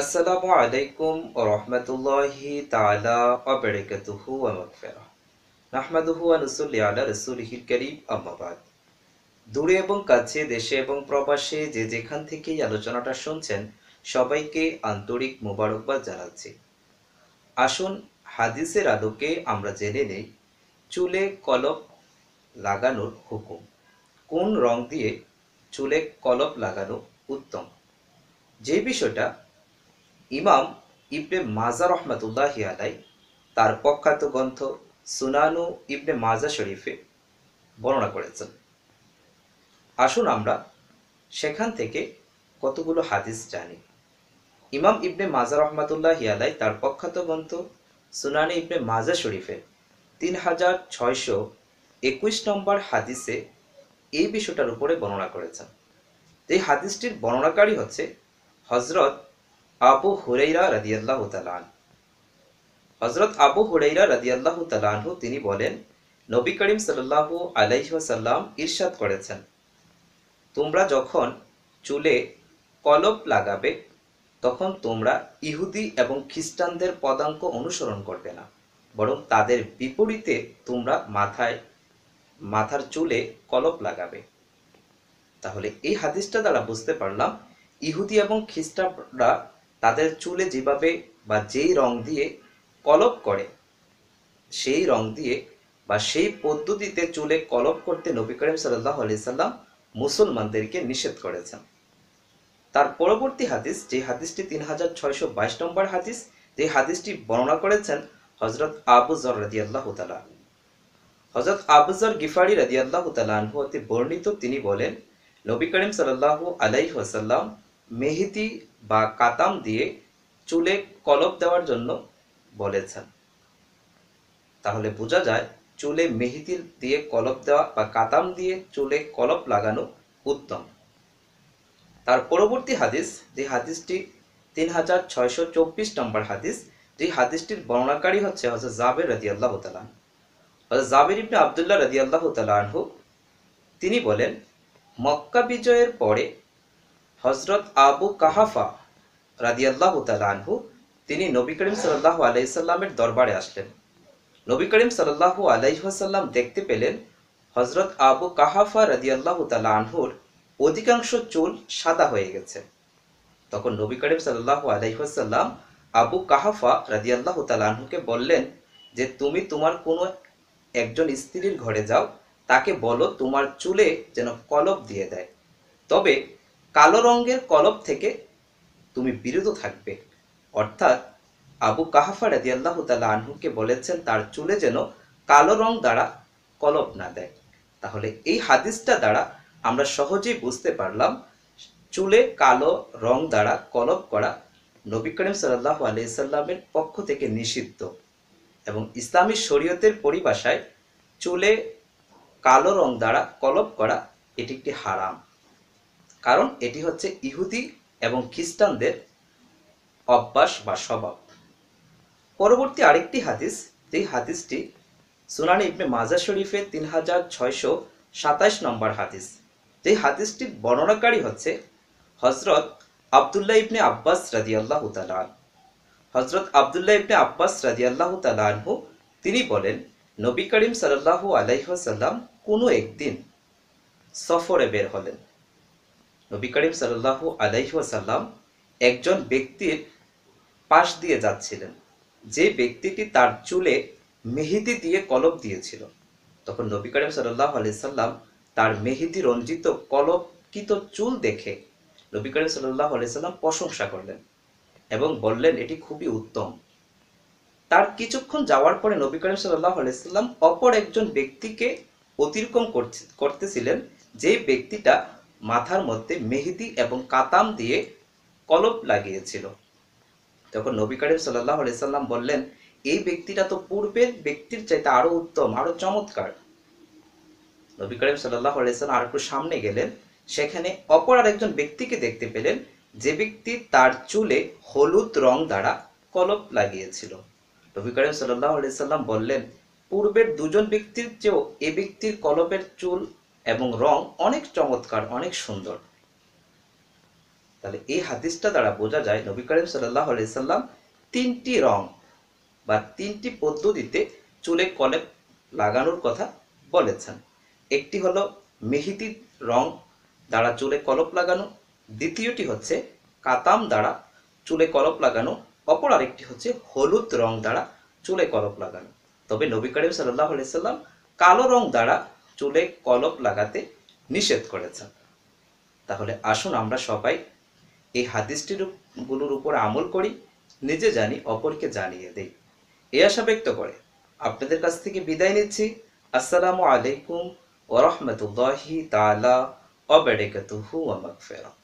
আসসালামু আলাইকুম রহমতুল্লাহি তালা অবরেকাতুহু দূরে এবং কাছে দেশে এবং প্রবাসে যে যেখান থেকেই আলোচনাটা শুনছেন সবাইকে আন্তরিক মোবারকবাদ জানাচ্ছি আসুন হাদিসের আলোকে আমরা জেনে নেই চুলে কলপ লাগানোর হুকুম কোন রং দিয়ে চুলে কলপ লাগানো উত্তম যে বিষয়টা ইমাম ইবনে মাজা রহমতুল্লাহ আলাই তার প্রখ্যাত গ্রন্থ সুনানু ইবনে মাজা শরীফে বর্ণনা করেছেন আসুন আমরা সেখান থেকে কতগুলো হাদিস জানি ইমাম ইবনে মাজা রহমতুল্লাহ হিয়ালাই তার প্রখ্যাত গ্রন্থ সুনানি ইবনে মাজা শরীফে তিন হাজার ছয়শো একুশ নম্বর হাদিসে এই বিষয়টার উপরে বর্ণনা করেছেন এই হাদিসটির বর্ণনাকারী হচ্ছে হজরত আবু হুরেইরা রাদিয়াল্লাহ তালান হজরত আবু হুরেইরা রাদিয়াল্লাহ তালানহু তিনি বলেন নবী করিম সাল্লাহু আলাইসাল্লাম ইরশাদ করেছেন তোমরা যখন চুলে কলপ লাগাবে তখন তোমরা ইহুদি এবং খ্রিস্টানদের পদাঙ্ক অনুসরণ করবে না বরং তাদের বিপরীতে তোমরা মাথায় মাথার চুলে কলপ লাগাবে তাহলে এই হাদিসটা দ্বারা বুঝতে পারলাম ইহুদি এবং খ্রিস্টানরা তাদের চুলে যেভাবে বা যেই রং দিয়ে কলপ করে সেই রং দিয়ে বা সেই পদ্ধতিতে চুলে কলপ করতে নবী করিম সাল্লাহ আলি সাল্লাম মুসলমানদেরকে নিষেধ করেছেন তার পরবর্তী হাদিস যে হাদিসটি তিন হাজার ছয়শো বাইশ নম্বর হাদিস যে হাদিসটি বর্ণনা করেছেন হজরত আবুজর রাজি আল্লাহ তালা হজরত আবুজর গিফারি রাজি আল্লাহ তালা হতে বর্ণিত তিনি বলেন নবী করিম সাল্লাহ আলাইহ সাল্লাম মেহেতি বা কাতাম দিয়ে চুলে কলপ দেওয়ার জন্য বলেছেন তাহলে বোঝা যায় চুলে মেহেতি দিয়ে কলপ দেওয়া বা কাতাম দিয়ে চুলে কলপ লাগানো উত্তম তার পরবর্তী হাদিস যে হাদিসটি তিন হাজার ছয়শো চব্বিশ নম্বর হাদিস যে হাদিসটির বর্ণনাকারী হচ্ছে হজর জাবের রাজি আল্লাহ তালান হজর জাবের ইবনে আবদুল্লাহ রাজি আল্লাহ তালাহ তিনি বলেন মক্কা বিজয়ের পরে হজরত আবু কাহাফা রাদিয়াল্লাহ তালহু তিনি নবী করিম সাল্লাহ আলাইসাল্লামের দরবারে আসলেন নবী করিম সাল্লাহ আলাইসাল্লাম দেখতে পেলেন হজরত আবু কাহাফা রাদিয়াল্লাহ তালহুর অধিকাংশ চুল সাদা হয়ে গেছে তখন নবী করিম সাল্লাহু আলাইসাল্লাম আবু কাহাফা রাদিয়াল্লাহ তালহুকে বললেন যে তুমি তোমার কোনো একজন স্ত্রীর ঘরে যাও তাকে বলো তোমার চুলে যেন কলপ দিয়ে দেয় তবে কালো রঙের কলব থেকে তুমি বিরত থাকবে অর্থাৎ আবু কাহাফা রাজিয়াল্লাহ তালা আনহুকে বলেছেন তার চুলে যেন কালো রং দ্বারা কলব না দেয় তাহলে এই হাদিসটা দ্বারা আমরা সহজেই বুঝতে পারলাম চুলে কালো রং দ্বারা কলব করা নবী করিম সাল্লাহ আলাইসাল্লামের পক্ষ থেকে নিষিদ্ধ এবং ইসলামী শরীয়তের পরিভাষায় চুলে কালো রং দ্বারা কলব করা এটি একটি হারাম কারণ এটি হচ্ছে ইহুদি এবং খ্রিস্টানদের অভ্যাস বা স্বভাব পরবর্তী আরেকটি হাদিস যে হাদিসটি সুনানি ইবনে মাজা শরীফে তিন হাজার ছয়শো সাতাশ নম্বর হাদিস যে হাদিসটির বর্ণনাকারী হচ্ছে হজরত আবদুল্লাহ ইবনে আব্বাস রাজি আল্লাহ তালান হজরত আবদুল্লাহ ইবনে আব্বাস রাজি আল্লাহ তালানহু তিনি বলেন নবী করিম সাল্লাহু আলাইহসাল্লাম কোনো একদিন সফরে বের হলেন নবী করিম সাল্লাহু আলাইসাল্লাম একজন ব্যক্তির পাশ দিয়ে যাচ্ছিলেন যে ব্যক্তিটি তার চুলে মেহেদি দিয়ে কলব দিয়েছিল তখন নবী করিম সাল্লাহ আলাইসাল্লাম তার মেহেদি রঞ্জিত কলবকিত চুল দেখে নবী করিম সাল্লাহ আলাইসাল্লাম প্রশংসা করলেন এবং বললেন এটি খুবই উত্তম তার কিছুক্ষণ যাওয়ার পরে নবী করিম সাল্লাহ আলাইসাল্লাম অপর একজন ব্যক্তিকে অতিক্রম করতেছিলেন যে ব্যক্তিটা মাথার মধ্যে মেহেদি এবং কাতাম দিয়ে কলপ লাগিয়েছিল তখন নবী করিম সাল্লাহ সাল্লাম বললেন এই ব্যক্তিটা তো পূর্বের ব্যক্তির চাইতে আরও উত্তম আরও চমৎকার নবী করিম সাল্লাহ আলাইসাল্লাম আর একটু সামনে গেলেন সেখানে অপর আরেকজন ব্যক্তিকে দেখতে পেলেন যে ব্যক্তি তার চুলে হলুদ রং দ্বারা কলপ লাগিয়েছিল নবী করিম সাল্লাহ আলাইসাল্লাম বললেন পূর্বের দুজন ব্যক্তির চেয়েও এ ব্যক্তির কলপের চুল এবং রং অনেক চমৎকার অনেক সুন্দর তাহলে এই হাদিসটা দ্বারা বোঝা যায় নবী করিম সাল্লাহ সাল্লাম তিনটি রং বা তিনটি পদ্ধতিতে চুলে কলে লাগানোর কথা বলেছেন একটি হলো মেহিতি রং দ্বারা চুলে কলপ লাগানো দ্বিতীয়টি হচ্ছে কাতাম দ্বারা চুলে কলপ লাগানো অপর আরেকটি হচ্ছে হলুদ রং দ্বারা চুলে কলপ লাগানো তবে নবী করিম সাল্লাহ সাল্লাম কালো রং দ্বারা চুলে কলপ লাগাতে নিষেধ করেছেন তাহলে আসুন আমরা সবাই এই হাদিসটির গুলোর উপর আমল করি নিজে জানি অপরকে জানিয়ে দেই এ আশা ব্যক্ত করে আপনাদের কাছ থেকে বিদায় নিচ্ছি আসসালামু আলাইকুম ওরহমতুল্লাহি তালা অবেড়েকাতুহু আমাক ফেরত